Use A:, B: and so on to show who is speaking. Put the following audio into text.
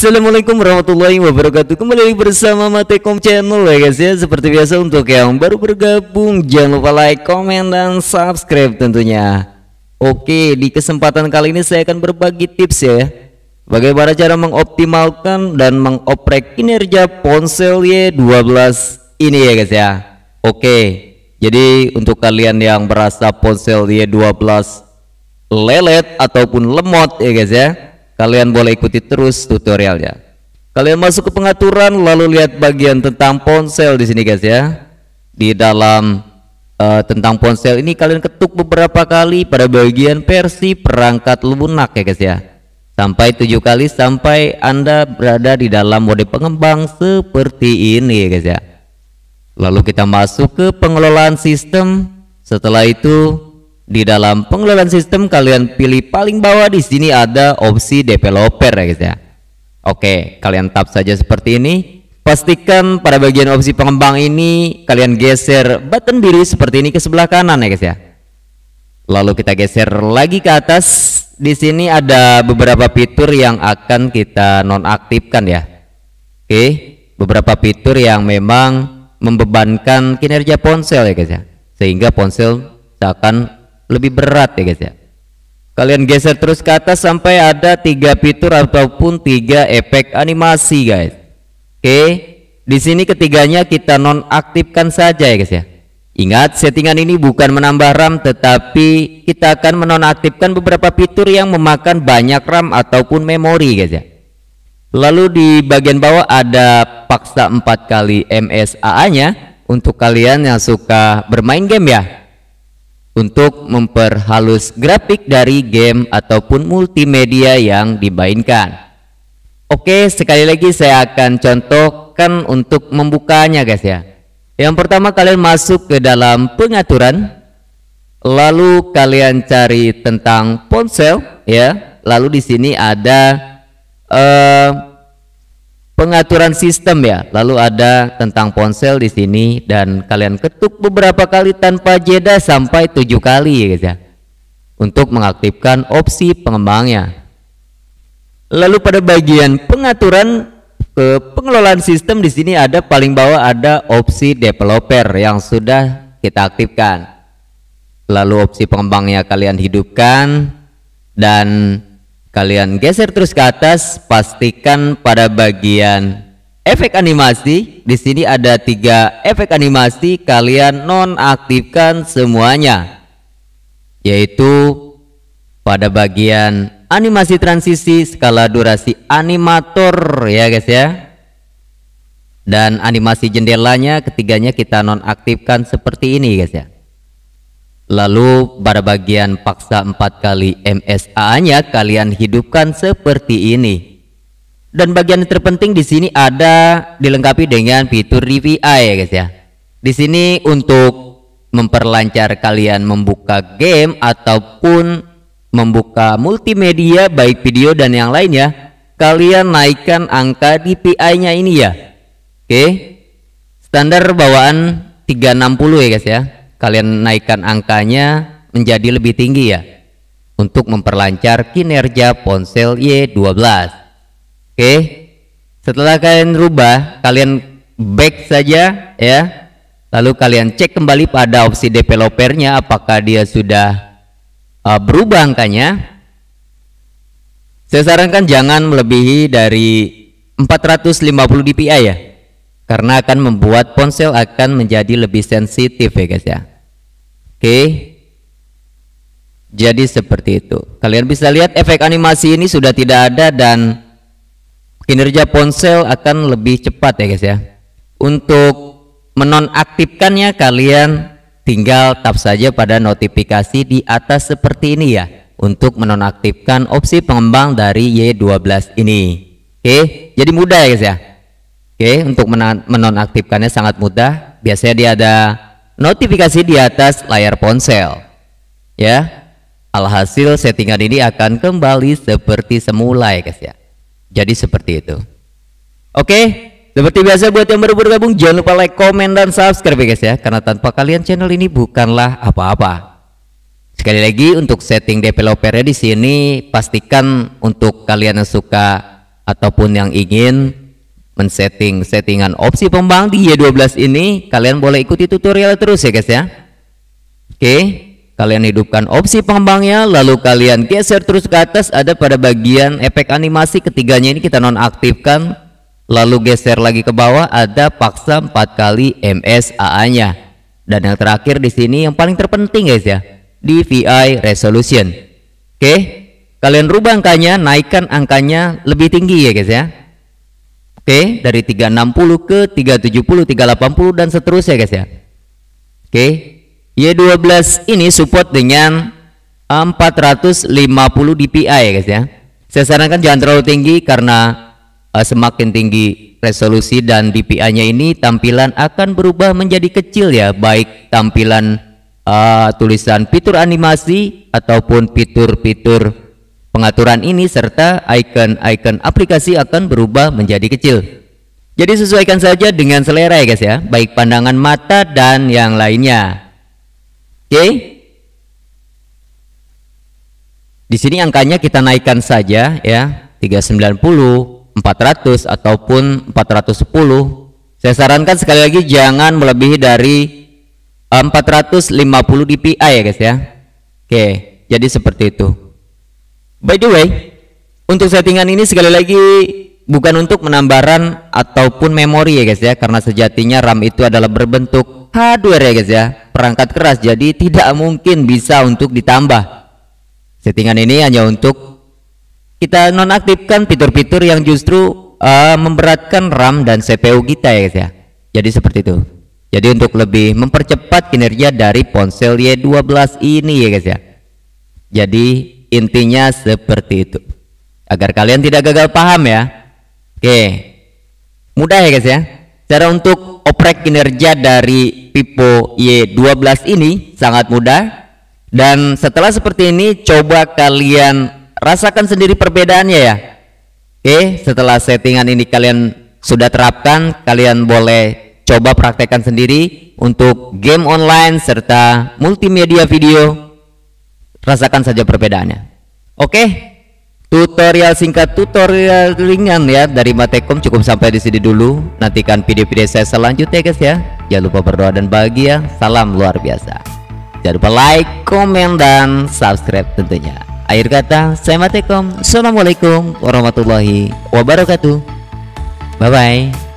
A: Assalamualaikum warahmatullahi wabarakatuh Kembali lagi bersama Matekom Channel ya guys ya Seperti biasa untuk yang baru bergabung Jangan lupa like, komen, dan subscribe tentunya Oke di kesempatan kali ini saya akan berbagi tips ya Bagaimana cara mengoptimalkan dan mengoprek kinerja ponsel Y12 ini ya guys ya Oke jadi untuk kalian yang merasa ponsel Y12 lelet ataupun lemot ya guys ya Kalian boleh ikuti terus tutorialnya. Kalian masuk ke pengaturan lalu lihat bagian tentang ponsel di sini guys ya. Di dalam uh, tentang ponsel ini kalian ketuk beberapa kali pada bagian versi perangkat lunak ya guys ya. Sampai tujuh kali sampai Anda berada di dalam mode pengembang seperti ini ya guys ya. Lalu kita masuk ke pengelolaan sistem. Setelah itu di dalam pengelolaan sistem kalian pilih paling bawah di sini ada opsi developer ya guys ya oke kalian tap saja seperti ini pastikan pada bagian opsi pengembang ini kalian geser button biru seperti ini ke sebelah kanan ya guys ya lalu kita geser lagi ke atas di sini ada beberapa fitur yang akan kita nonaktifkan ya oke beberapa fitur yang memang membebankan kinerja ponsel ya guys ya sehingga ponsel akan lebih berat ya guys ya kalian geser terus ke atas sampai ada tiga fitur ataupun tiga efek animasi guys oke di sini ketiganya kita nonaktifkan saja ya guys ya ingat settingan ini bukan menambah RAM tetapi kita akan menonaktifkan beberapa fitur yang memakan banyak RAM ataupun memori guys ya lalu di bagian bawah ada paksa 4 kali MSAA nya untuk kalian yang suka bermain game ya untuk memperhalus grafik dari game ataupun multimedia yang dimainkan. Oke, sekali lagi saya akan contohkan untuk membukanya guys ya. Yang pertama kalian masuk ke dalam pengaturan, lalu kalian cari tentang ponsel ya. Lalu di sini ada uh, pengaturan sistem ya. Lalu ada tentang ponsel di sini dan kalian ketuk beberapa kali tanpa jeda sampai tujuh kali ya guys ya. Untuk mengaktifkan opsi pengembangnya. Lalu pada bagian pengaturan ke pengelolaan sistem di sini ada paling bawah ada opsi developer yang sudah kita aktifkan. Lalu opsi pengembangnya kalian hidupkan dan Kalian geser terus ke atas, pastikan pada bagian efek animasi, di sini ada tiga efek animasi, kalian nonaktifkan semuanya, yaitu pada bagian animasi transisi, skala durasi animator ya guys ya, dan animasi jendelanya ketiganya kita nonaktifkan seperti ini guys ya. Lalu pada bagian paksa 4 kali MSA-nya kalian hidupkan seperti ini. Dan bagian yang terpenting di sini ada dilengkapi dengan fitur DPI ya guys ya. Di sini untuk memperlancar kalian membuka game ataupun membuka multimedia baik video dan yang lainnya, kalian naikkan angka DPI-nya ini ya. Oke. Okay. Standar bawaan 360 ya guys ya kalian naikkan angkanya menjadi lebih tinggi ya untuk memperlancar kinerja ponsel Y12 oke setelah kalian rubah kalian back saja ya lalu kalian cek kembali pada opsi developernya apakah dia sudah uh, berubah angkanya saya sarankan jangan melebihi dari 450 dpi ya karena akan membuat ponsel akan menjadi lebih sensitif ya guys ya oke jadi seperti itu kalian bisa lihat efek animasi ini sudah tidak ada dan kinerja ponsel akan lebih cepat ya guys ya untuk menonaktifkannya kalian tinggal tap saja pada notifikasi di atas seperti ini ya untuk menonaktifkan opsi pengembang dari Y12 ini oke jadi mudah ya guys ya Oke, untuk menonaktifkannya sangat mudah. Biasanya dia ada notifikasi di atas layar ponsel. Ya. Alhasil settingan ini akan kembali seperti semula ya guys ya. Jadi seperti itu. Oke, seperti biasa buat yang baru bergabung jangan lupa like, komen dan subscribe ya guys ya karena tanpa kalian channel ini bukanlah apa-apa. Sekali lagi untuk setting developernya di sini pastikan untuk kalian yang suka ataupun yang ingin men-setting settingan opsi pembang di Y12 ini kalian boleh ikuti tutorial terus ya guys ya oke kalian hidupkan opsi pengembangnya lalu kalian geser terus ke atas ada pada bagian efek animasi ketiganya ini kita nonaktifkan lalu geser lagi ke bawah ada paksa 4 kali MSAA nya dan yang terakhir di sini yang paling terpenting guys ya DVI resolution oke kalian rubah angkanya naikkan angkanya lebih tinggi ya guys ya Oke, okay, dari 360 ke 370, 380 dan seterusnya guys ya. Oke. Okay. Y12 ini support dengan 450 DPI ya guys ya. Saya sarankan jangan terlalu tinggi karena uh, semakin tinggi resolusi dan DPI-nya ini tampilan akan berubah menjadi kecil ya, baik tampilan uh, tulisan fitur animasi ataupun fitur-fitur Pengaturan ini serta icon-icon aplikasi akan berubah menjadi kecil. Jadi sesuaikan saja dengan selera ya guys ya, baik pandangan mata dan yang lainnya. Oke? Okay? Di sini angkanya kita naikkan saja ya, 390, 400 ataupun 410. Saya sarankan sekali lagi jangan melebihi dari 450 eh, DPI ya guys ya. Oke, okay, jadi seperti itu. By the way, untuk settingan ini sekali lagi bukan untuk menambah ataupun memori ya guys ya, karena sejatinya RAM itu adalah berbentuk hardware ya guys ya, perangkat keras jadi tidak mungkin bisa untuk ditambah. Settingan ini hanya untuk kita nonaktifkan fitur-fitur yang justru uh, memberatkan RAM dan CPU kita ya guys ya. Jadi seperti itu. Jadi untuk lebih mempercepat kinerja dari ponsel Y12 ini ya guys ya. Jadi intinya seperti itu agar kalian tidak gagal paham ya oke mudah ya guys ya cara untuk oprek kinerja dari Pipo Y12 ini sangat mudah dan setelah seperti ini coba kalian rasakan sendiri perbedaannya ya oke setelah settingan ini kalian sudah terapkan kalian boleh coba praktekkan sendiri untuk game online serta multimedia video rasakan saja perbedaannya oke tutorial singkat tutorial ringan ya dari Matekom cukup sampai di sini dulu nantikan video-video saya selanjutnya guys ya jangan lupa berdoa dan bahagia salam luar biasa jangan lupa like komen dan subscribe tentunya akhir kata saya Matekom Assalamualaikum warahmatullahi wabarakatuh bye bye